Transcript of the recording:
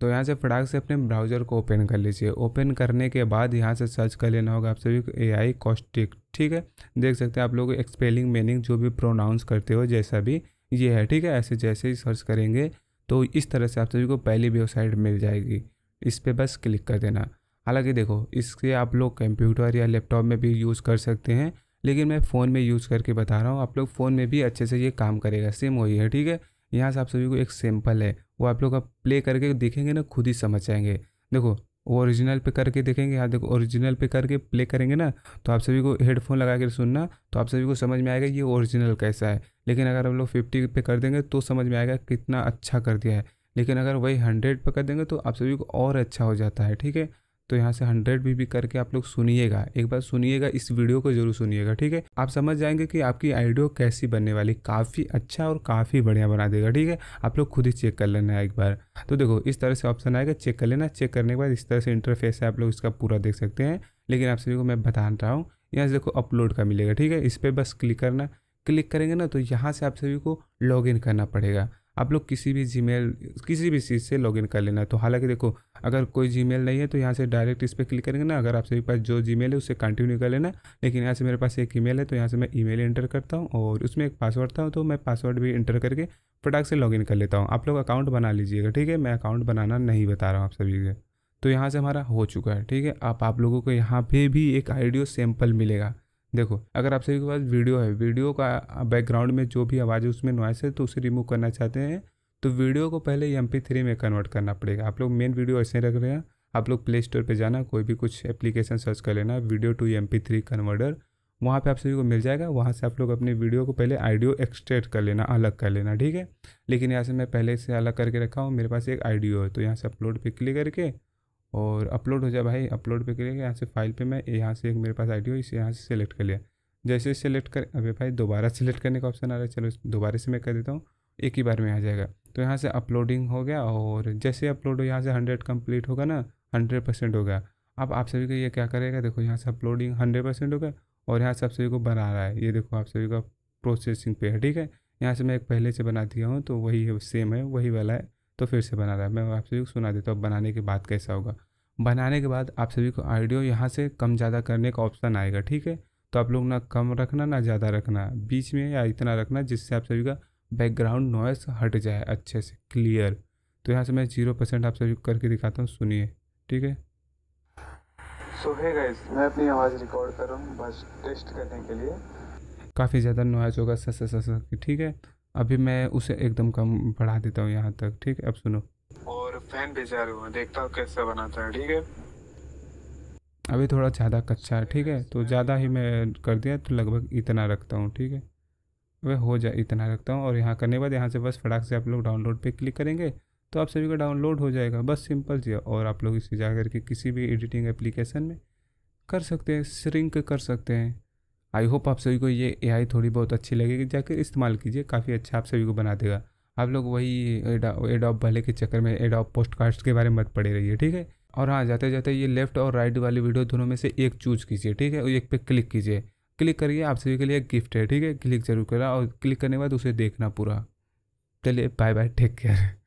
तो यहाँ से फटाक से अपने ब्राउज़र को ओपन कर लीजिए ओपन करने के बाद यहाँ से सर्च कर लेना होगा आप सभी ए आई कॉस्टिक ठीक है देख सकते हैं आप लोग एक्सपेलिंग मीनिंग जो भी प्रोनाउंस करते हो जैसा भी ये है ठीक है ऐसे जैसे ही सर्च करेंगे तो इस तरह से आप सभी को पहली वेबसाइट मिल जाएगी इस पर बस क्लिक कर देना हालांकि देखो इसके आप लोग कंप्यूटर या लैपटॉप में भी यूज़ कर सकते हैं लेकिन मैं फ़ोन में यूज़ करके बता रहा हूँ आप लोग फ़ोन में भी अच्छे से ये काम करेगा सेम वही है ठीक है यहाँ से आप सभी को एक सैम्पल है वो आप लोग आप प्ले करके देखेंगे ना खुद ही समझ आएंगे देखो वो ओरिजिनल पे करके देखेंगे हाँ देखो ओरिजिनल पे करके प्ले करेंगे ना तो आप सभी को हेडफोन लगा कर सुनना तो आप सभी को समझ में आएगा ये ओरिजिनल कैसा है लेकिन अगर हम लोग फिफ्टी पे कर देंगे तो समझ में आएगा कितना अच्छा कर दिया है लेकिन अगर वही हंड्रेड पे कर देंगे तो आप सभी को और अच्छा हो जाता है ठीक है तो यहाँ से हंड्रेड बी करके आप लोग सुनिएगा एक बार सुनिएगा इस वीडियो को जरूर सुनिएगा ठीक है आप समझ जाएंगे कि आपकी आइडियो कैसी बनने वाली काफ़ी अच्छा और काफ़ी बढ़िया बना देगा ठीक है आप लोग खुद ही चेक कर लेना है एक बार तो देखो इस तरह से ऑप्शन आएगा चेक कर लेना चेक करने के बाद इस तरह से इंटरफेस है आप लोग इसका पूरा देख सकते हैं लेकिन आप सभी को मैं बता रहा हूँ यहाँ से देखो अपलोड का मिलेगा ठीक है इस पर बस क्लिक करना क्लिक करेंगे ना तो यहाँ से आप सभी को लॉग करना पड़ेगा आप लोग किसी भी जी किसी भी चीज़ से लॉगिन कर लेना तो हालांकि देखो अगर कोई जी नहीं है तो यहाँ से डायरेक्ट इस पर क्लिक करेंगे ना अगर आप सभी पास जो जी है उससे कंटिन्यू कर लेना लेकिन यहाँ से मेरे पास एक ई है तो यहाँ से मैं ई एंटर करता हूँ और उसमें एक पासवर्ड था तो मैं पासवर्ड भी इंटर करके फटाक से लॉगिन कर लेता हूँ आप लोग अकाउंट बना लीजिएगा ठीक है मैं अकाउंट बनाना नहीं बता रहा हूँ आप सभी के तो यहाँ से हमारा हो चुका है ठीक है आप आप लोगों को यहाँ पे भी एक आइडियो सैम्पल मिलेगा देखो अगर आप सभी के पास वीडियो है वीडियो का बैकग्राउंड में जो भी आवाज़ है उसमें नॉइस है तो उसे रिमूव करना चाहते हैं तो वीडियो को पहले एम थ्री में कन्वर्ट करना पड़ेगा आप लोग मेन वीडियो ऐसे रख रहे हैं आप लोग प्ले स्टोर पर जाना कोई भी कुछ एप्लीकेशन सर्च कर लेना video to M three converter वहाँ पे आप सभी को मिल जाएगा वहाँ से आप लोग अपने वीडियो को पहले आइडियो एक्सट्रैक्ट कर लेना अलग कर लेना ठीक है लेकिन यहाँ से मैं पहले से अलग करके रखा हूँ मेरे पास एक आइडियो है तो यहाँ से अपलोड पे क्लिक करके और अपलोड हो जाए भाई अपलोड पे करिएगा यहाँ से फाइल पे मैं यहाँ से एक मेरे पास आईडी हो इसे यहाँ से सेलेक्ट कर लिया जैसे सेलेक्ट कर अबे भाई दोबारा सेलेक्ट करने का ऑप्शन आ रहा है चलो दोबारा से मैं कर देता हूँ एक ही बार में आ जाएगा तो यहाँ से अपलोडिंग हो गया और जैसे अपलोड हो यहाँ से हंड्रेड कम्प्लीट होगा ना हंड्रेड परसेंट होगा अब आप सभी को ये क्या करेगा देखो यहाँ से अपलोडिंग हंड्रेड परसेंट होगा और यहाँ से आप सभी को बना रहा है ये देखो आप सभी का प्रोसेसिंग पे है ठीक है यहाँ से मैं एक पहले से बना दिया हूँ तो वही है सेम है वही वाला है तो फिर से बना रहा है मैं आप सभी को सुना देता हूँ बनाने के बाद कैसा होगा बनाने के बाद आप सभी को आइडियो यहाँ से कम ज़्यादा करने का ऑप्शन आएगा ठीक है तो आप लोग ना कम रखना ना ज़्यादा रखना बीच में या इतना रखना जिससे आप सभी का बैकग्राउंड नॉइस हट जाए अच्छे से क्लियर तो यहाँ से मैं जीरो परसेंट आप सभी को करके दिखाता हूँ सुनिए ठीक है सो है गाइस मैं अपनी आवाज़ रिकॉर्ड कर रहा हूँ बस टेस्ट करने के लिए काफ़ी ज़्यादा नॉइज होगा सस सस ठीक है अभी मैं उसे एकदम कम बढ़ा देता हूँ यहाँ तक ठीक है अब सुनो और फैन भेजा रहा देखता हूँ कैसा बनाता है ठीक है अभी थोड़ा ज़्यादा कच्चा है ठीक है तो ज़्यादा ही मैं कर दिया तो लगभग इतना रखता हूँ ठीक है वह हो जाए इतना रखता हूँ और यहाँ करने के बाद यहाँ से बस फटाक से आप लोग डाउनलोड पे क्लिक करेंगे तो आप सभी का डाउनलोड हो जाएगा बस सिंपल जी और आप लोग इसे जा के किसी भी एडिटिंग एप्लीकेशन में कर सकते हैं श्रिंक कर सकते हैं आई होप आप सभी को ये ए थोड़ी बहुत अच्छी लगेगी जाकर इस्तेमाल कीजिए काफ़ी अच्छा आप सभी को बना देगा आप लोग वही एडॉप भले के चक्कर में एडॉप पोस्ट के बारे में मत पड़े रहिए ठीक है और हाँ जाते जाते ये लेफ्ट और राइट वाली वीडियो दोनों में से एक चूज कीजिए ठीक है एक पे क्लिक कीजिए क्लिक करिए आप सभी के लिए एक गिफ्ट है ठीक है क्लिक जरूर करा और क्लिक करने के बाद उसे देखना पूरा चलिए बाय बाय टेक केयर